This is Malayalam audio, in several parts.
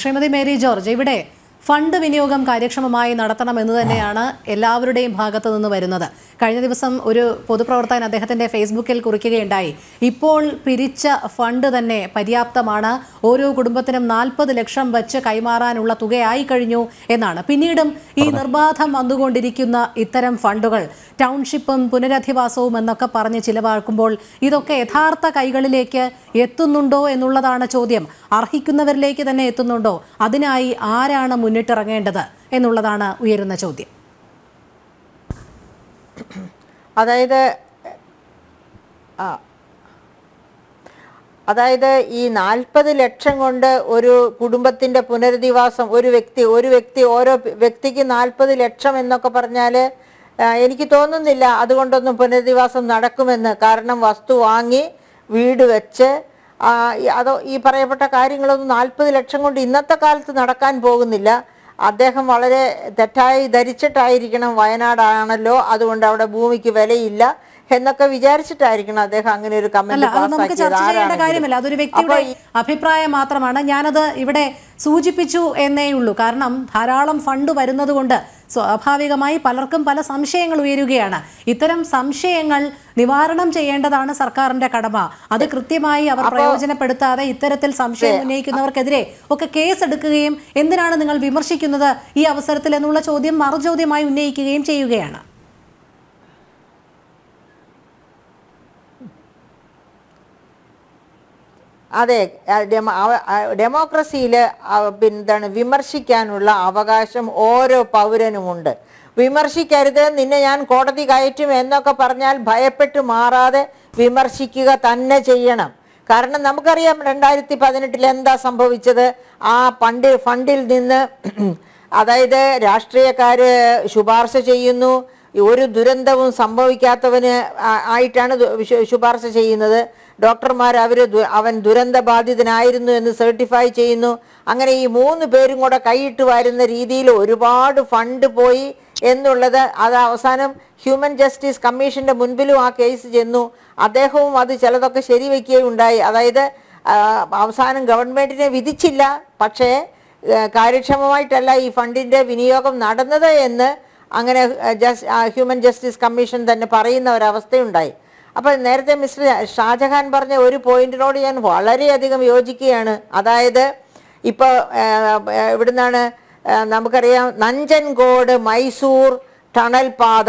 ശ്രീമതി മേരി ജോർജ് ഇവിടെ ഫണ്ട് വിനിയോഗം കാര്യക്ഷമമായി നടത്തണമെന്ന് തന്നെയാണ് എല്ലാവരുടെയും ഭാഗത്തു നിന്ന് വരുന്നത് കഴിഞ്ഞ ദിവസം ഒരു പൊതുപ്രവർത്തകൻ അദ്ദേഹത്തിൻ്റെ ഫേസ്ബുക്കിൽ കുറിക്കുകയുണ്ടായി ഇപ്പോൾ പിരിച്ച ഫണ്ട് തന്നെ പര്യാപ്തമാണ് ഓരോ കുടുംബത്തിനും നാൽപ്പത് ലക്ഷം വച്ച് കൈമാറാനുള്ള തുകയായി കഴിഞ്ഞു എന്നാണ് പിന്നീടും ഈ നിർബാധം വന്നുകൊണ്ടിരിക്കുന്ന ഇത്തരം ഫണ്ടുകൾ ടൗൺഷിപ്പും പുനരധിവാസവും എന്നൊക്കെ പറഞ്ഞ് ചിലവാക്കുമ്പോൾ ഇതൊക്കെ യഥാർത്ഥ കൈകളിലേക്ക് എത്തുന്നുണ്ടോ എന്നുള്ളതാണ് ചോദ്യം അർഹിക്കുന്നവരിലേക്ക് തന്നെ എത്തുന്നുണ്ടോ അതിനായി ആരാണ് മുന്നിട്ടിറങ്ങേണ്ടത് എന്നുള്ളതാണ് ഉയരുന്ന ചോദ്യം അതായത് അതായത് ഈ നാൽപ്പത് ലക്ഷം കൊണ്ട് ഒരു കുടുംബത്തിൻ്റെ പുനരധിവാസം ഒരു വ്യക്തി ഒരു വ്യക്തി ഓരോ വ്യക്തിക്ക് നാൽപ്പത് ലക്ഷം എന്നൊക്കെ പറഞ്ഞാൽ എനിക്ക് തോന്നുന്നില്ല അതുകൊണ്ടൊന്നും പുനരധിവാസം നടക്കുമെന്ന് കാരണം വസ്തു വാങ്ങി വീട് വെച്ച് അതോ ഈ പറയപ്പെട്ട കാര്യങ്ങളൊന്നും നാൽപ്പത് ലക്ഷം കൊണ്ട് ഇന്നത്തെ കാലത്ത് നടക്കാൻ പോകുന്നില്ല അദ്ദേഹം വളരെ തെറ്റായി ധരിച്ചിട്ടായിരിക്കണം വയനാടാണല്ലോ അതുകൊണ്ട് അവിടെ ഭൂമിക്ക് വിലയില്ല എന്നൊക്കെ വിചാരിച്ചിട്ടായിരിക്കണം അദ്ദേഹം അങ്ങനെ ഒരു കമന്റ് നമുക്ക് ചർച്ച ചെയ്യേണ്ട അതൊരു വ്യക്തിയുടെ അഭിപ്രായം മാത്രമാണ് ഞാനത് ഇവിടെ സൂചിപ്പിച്ചു എന്നേ ഉള്ളൂ കാരണം ധാരാളം ഫണ്ട് വരുന്നത് കൊണ്ട് സ്വാഭാവികമായി പലർക്കും പല സംശയങ്ങൾ ഉയരുകയാണ് ഇത്തരം സംശയങ്ങൾ നിവാരണം ചെയ്യേണ്ടതാണ് സർക്കാരിന്റെ കടമ അത് കൃത്യമായി അവർ പ്രയോജനപ്പെടുത്താതെ ഇത്തരത്തിൽ സംശയം ഉന്നയിക്കുന്നവർക്കെതിരെ ഒക്കെ കേസ് എടുക്കുകയും എന്തിനാണ് നിങ്ങൾ വിമർശിക്കുന്നത് ഈ അവസരത്തിൽ എന്നുള്ള ചോദ്യം മറുചോദ്യമായി ഉന്നയിക്കുകയും ചെയ്യുകയാണ് അതെ ഡെമോക്രസിയിൽ എന്താണ് വിമർശിക്കാനുള്ള അവകാശം ഓരോ പൗരനുമുണ്ട് വിമർശിക്കരുത് നിന്നെ ഞാൻ കോടതി കയറ്റും എന്നൊക്കെ പറഞ്ഞാൽ ഭയപ്പെട്ട് മാറാതെ വിമർശിക്കുക തന്നെ ചെയ്യണം കാരണം നമുക്കറിയാം രണ്ടായിരത്തി പതിനെട്ടിൽ എന്താ സംഭവിച്ചത് ആ പണ്ട് ഫണ്ടിൽ നിന്ന് അതായത് രാഷ്ട്രീയക്കാർ ശുപാർശ ചെയ്യുന്നു ഒരു ദുരന്തവും സംഭവിക്കാത്തവന് ആയിട്ടാണ് ശുപാർശ ചെയ്യുന്നത് ഡോക്ടർമാർ അവർ അവൻ ദുരന്തബാധിതനായിരുന്നു എന്ന് സർട്ടിഫൈ ചെയ്യുന്നു അങ്ങനെ ഈ മൂന്ന് പേരും കൂടെ കൈയിട്ട് വരുന്ന രീതിയിൽ ഒരുപാട് ഫണ്ട് പോയി എന്നുള്ളത് അത് അവസാനം ഹ്യൂമൻ ജസ്റ്റിസ് കമ്മീഷൻ്റെ മുൻപിലും ആ കേസ് ചെന്നു അദ്ദേഹവും അത് ചിലതൊക്കെ ശരിവെക്കുകയുണ്ടായി അതായത് അവസാനം ഗവൺമെൻറ്റിനെ വിധിച്ചില്ല പക്ഷേ കാര്യക്ഷമമായിട്ടല്ല ഈ ഫണ്ടിൻ്റെ വിനിയോഗം നടന്നത് എന്ന് അങ്ങനെ ഹ്യൂമൻ ജസ്റ്റിസ് കമ്മീഷൻ തന്നെ പറയുന്ന ഒരവസ്ഥയുണ്ടായി അപ്പോൾ നേരത്തെ മിസ്റ്റർ ഷാജഹാൻ പറഞ്ഞ ഒരു പോയിന്റിനോട് ഞാൻ വളരെയധികം യോജിക്കുകയാണ് അതായത് ഇപ്പോൾ ഇവിടുന്നാണ് നമുക്കറിയാം നഞ്ചൻകോട് മൈസൂർ ടണൽ പാത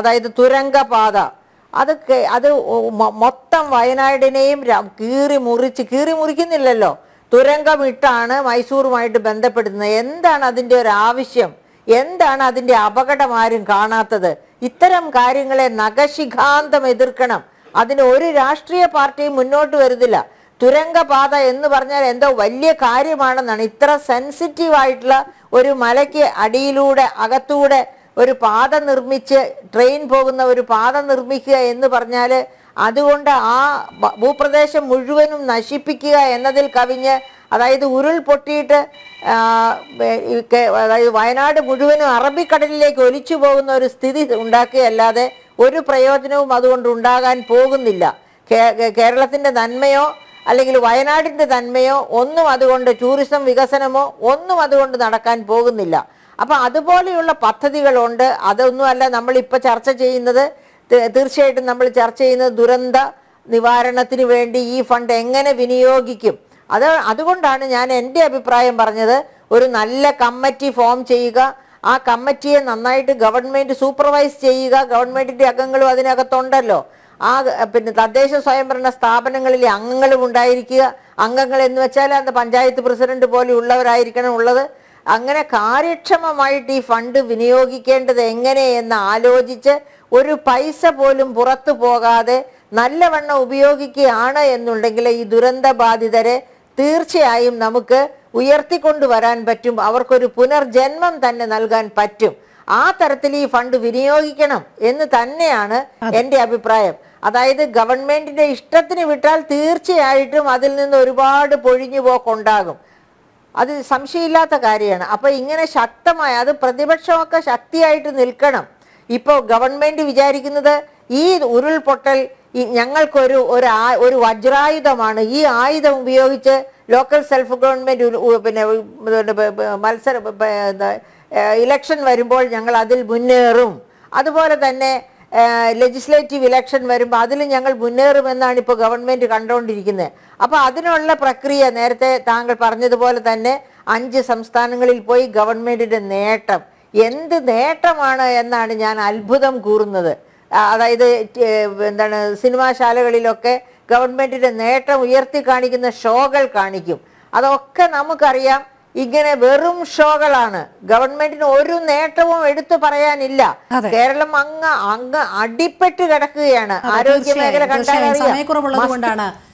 അതായത് തുരങ്കപാത അത് അത് മൊത്തം വയനാടിനെയും കീറി മുറിച്ച് കീറി മുറിക്കുന്നില്ലല്ലോ തുരങ്കമിട്ടാണ് മൈസൂറുമായിട്ട് ബന്ധപ്പെടുന്നത് എന്താണ് അതിൻ്റെ ഒരു ആവശ്യം എന്താണ് അതിന്റെ അപകടം ആരും കാണാത്തത് ഇത്തരം കാര്യങ്ങളെ നഖശിഖാന്തം എതിർക്കണം അതിന് ഒരു രാഷ്ട്രീയ പാർട്ടിയും മുന്നോട്ട് വരുന്നില്ല തുരങ്കപാത എന്ന് പറഞ്ഞാൽ എന്തോ വലിയ കാര്യമാണെന്നാണ് ഇത്ര സെൻസിറ്റീവ് ആയിട്ടുള്ള ഒരു മലയ്ക്ക് അടിയിലൂടെ അകത്തൂടെ ഒരു പാത നിർമ്മിച്ച് ട്രെയിൻ പോകുന്ന ഒരു പാത നിർമ്മിക്കുക എന്ന് പറഞ്ഞാൽ അതുകൊണ്ട് ആ ഭൂപ്രദേശം മുഴുവനും നശിപ്പിക്കുക എന്നതിൽ കവിഞ്ഞ് അതായത് ഉരുൾ പൊട്ടിയിട്ട് അതായത് വയനാട് മുഴുവനും അറബിക്കടലിലേക്ക് ഒലിച്ചു പോകുന്ന ഒരു സ്ഥിതി ഉണ്ടാക്കുകയല്ലാതെ ഒരു പ്രയോജനവും അതുകൊണ്ട് ഉണ്ടാകാൻ പോകുന്നില്ല കേരളത്തിൻ്റെ നന്മയോ അല്ലെങ്കിൽ വയനാടിൻ്റെ നന്മയോ ഒന്നും അതുകൊണ്ട് ടൂറിസം വികസനമോ ഒന്നും അതുകൊണ്ട് നടക്കാൻ പോകുന്നില്ല അപ്പോൾ അതുപോലെയുള്ള പദ്ധതികളുണ്ട് അതൊന്നുമല്ല നമ്മളിപ്പോൾ ചർച്ച ചെയ്യുന്നത് തീർച്ചയായിട്ടും നമ്മൾ ചർച്ച ചെയ്യുന്നത് ദുരന്ത നിവാരണത്തിന് വേണ്ടി ഈ ഫണ്ട് എങ്ങനെ വിനിയോഗിക്കും അത് അതുകൊണ്ടാണ് ഞാൻ എൻ്റെ അഭിപ്രായം പറഞ്ഞത് ഒരു നല്ല കമ്മിറ്റി ഫോം ചെയ്യുക ആ കമ്മിറ്റിയെ നന്നായിട്ട് ഗവൺമെൻറ് സൂപ്പർവൈസ് ചെയ്യുക ഗവൺമെൻറ്റിൻ്റെ അംഗങ്ങളും അതിനകത്തുണ്ടല്ലോ ആ പിന്നെ തദ്ദേശ സ്വയംഭരണ സ്ഥാപനങ്ങളിലെ അംഗങ്ങളും ഉണ്ടായിരിക്കുക അംഗങ്ങൾ എന്ന് വെച്ചാൽ അത് പഞ്ചായത്ത് പ്രസിഡന്റ് പോലെ ഉള്ളവരായിരിക്കണം ഉള്ളത് അങ്ങനെ കാര്യക്ഷമമായിട്ട് ഈ ഫണ്ട് വിനിയോഗിക്കേണ്ടത് എങ്ങനെയെന്ന് ആലോചിച്ച് ഒരു പൈസ പോലും പുറത്തു പോകാതെ നല്ലവണ്ണം ഉപയോഗിക്കുകയാണ് എന്നുണ്ടെങ്കിൽ ഈ ദുരന്ത ബാധിതരെ തീർച്ചയായും നമുക്ക് ഉയർത്തിക്കൊണ്ടുവരാൻ പറ്റും അവർക്കൊരു പുനർജന്മം തന്നെ നൽകാൻ പറ്റും ആ തരത്തിൽ ഈ ഫണ്ട് വിനിയോഗിക്കണം എന്ന് തന്നെയാണ് എൻ്റെ അഭിപ്രായം അതായത് ഗവൺമെന്റിന്റെ ഇഷ്ടത്തിന് വിട്ടാൽ തീർച്ചയായിട്ടും അതിൽ നിന്ന് ഒരുപാട് പൊഴിഞ്ഞു പോക്കുണ്ടാകും അത് സംശയമില്ലാത്ത കാര്യമാണ് അപ്പോൾ ഇങ്ങനെ ശക്തമായ അത് പ്രതിപക്ഷമൊക്കെ ശക്തിയായിട്ട് നിൽക്കണം ഇപ്പോൾ ഗവൺമെന്റ് വിചാരിക്കുന്നത് ഈ ഉരുൾപൊട്ടൽ ഈ ഞങ്ങൾക്കൊരു ഒരു ഒരു വജ്രായുധമാണ് ഈ ആയുധം ഉപയോഗിച്ച് ലോക്കൽ സെൽഫ് ഗവൺമെൻറ് പിന്നെ മത്സര ഇലക്ഷൻ വരുമ്പോൾ ഞങ്ങൾ അതിൽ മുന്നേറും അതുപോലെ തന്നെ ലെജിസ്ലേറ്റീവ് ഇലക്ഷൻ വരുമ്പോൾ അതിൽ ഞങ്ങൾ മുന്നേറുമെന്നാണ് ഇപ്പോൾ ഗവൺമെൻറ് കണ്ടുകൊണ്ടിരിക്കുന്നത് അപ്പോൾ അതിനുള്ള പ്രക്രിയ നേരത്തെ താങ്കൾ പറഞ്ഞതുപോലെ തന്നെ അഞ്ച് സംസ്ഥാനങ്ങളിൽ പോയി ഗവൺമെൻറ്റിൻ്റെ നേട്ടം എന്ത് നേട്ടമാണ് എന്നാണ് ഞാൻ അത്ഭുതം കൂറുന്നത് അതായത് എന്താണ് സിനിമാശാലകളിലൊക്കെ ഗവൺമെൻറ്റിൻ്റെ നേട്ടം ഉയർത്തി കാണിക്കുന്ന ഷോകൾ കാണിക്കും അതൊക്കെ നമുക്കറിയാം ഇങ്ങനെ വെറും ഷോകളാണ് ഗവൺമെന്റിന് ഒരു നേട്ടവും എടുത്തു പറയാനില്ല കേരളം അങ്ങ് അങ്ങ് അടിപ്പെട്ട് കിടക്കുകയാണ് ആരോഗ്യ മേഖല കണ്ടാൽ